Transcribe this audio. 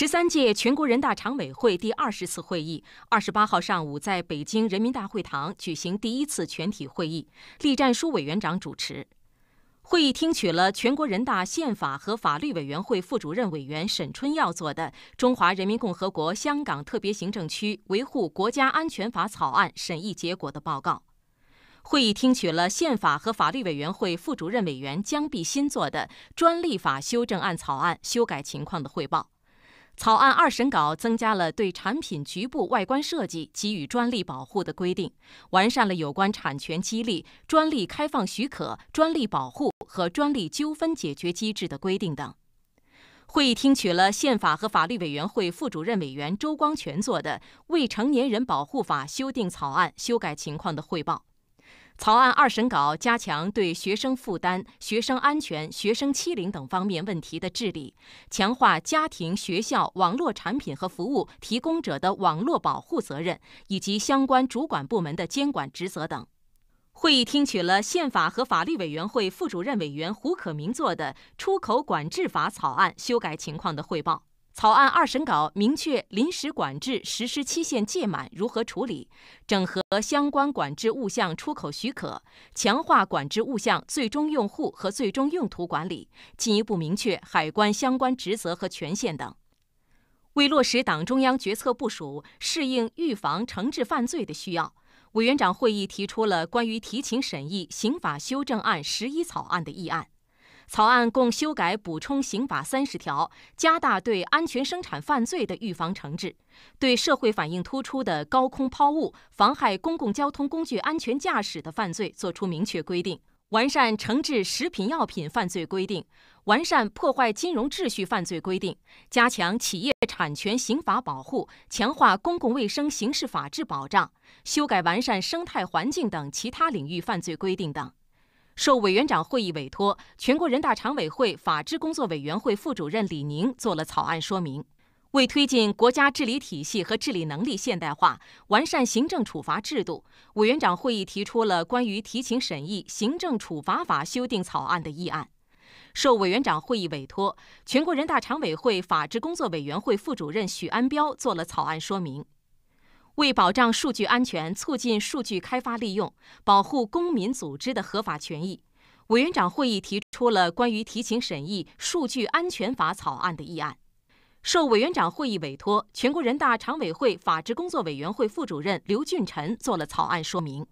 十三届全国人大常委会第二十次会议二十八号上午在北京人民大会堂举行第一次全体会议，栗战书委员长主持。会议听取了全国人大宪法和法律委员会副主任委员沈春耀做的《中华人民共和国香港特别行政区维护国家安全法草案审议结果的报告》，会议听取了宪法和法律委员会副主任委员姜必新做的《专利法修正案草案修改情况的汇报》。草案二审稿增加了对产品局部外观设计给予专利保护的规定，完善了有关产权激励、专利开放许可、专利保护和专利纠纷解决机制的规定等。会议听取了宪法和法律委员会副主任委员周光权作的《未成年人保护法》修订草案修改情况的汇报。草案二审稿加强对学生负担、学生安全、学生欺凌等方面问题的治理，强化家庭、学校、网络产品和服务提供者的网络保护责任以及相关主管部门的监管职责等。会议听取了宪法和法律委员会副主任委员胡可明做的《出口管制法草案修改情况的汇报》。草案二审稿明确临时管制实施期限届满如何处理，整合相关管制物项出口许可，强化管制物项最终用户和最终用途管理，进一步明确海关相关职责和权限等。为落实党中央决策部署，适应预防惩治犯罪的需要，委员长会议提出了关于提请审议刑法修正案十一草案的议案。草案共修改补充刑法三十条，加大对安全生产犯罪的预防惩治，对社会反应突出的高空抛物、妨害公共交通工具安全驾驶的犯罪作出明确规定，完善惩治食品药品犯罪规定，完善破坏金融秩序犯罪规定，加强企业产权刑法保护，强化公共卫生刑事法治保障，修改完善生态环境等其他领域犯罪规定等。受委员长会议委托，全国人大常委会法制工作委员会副主任李宁做了草案说明。为推进国家治理体系和治理能力现代化，完善行政处罚制度，委员长会议提出了关于提请审议《行政处罚法》修订草案的议案。受委员长会议委托，全国人大常委会法制工作委员会副主任许安标做了草案说明。为保障数据安全，促进数据开发利用，保护公民、组织的合法权益，委员长会议提出了关于提请审议《数据安全法》草案的议案。受委员长会议委托，全国人大常委会法制工作委员会副主任刘俊臣作了草案说明。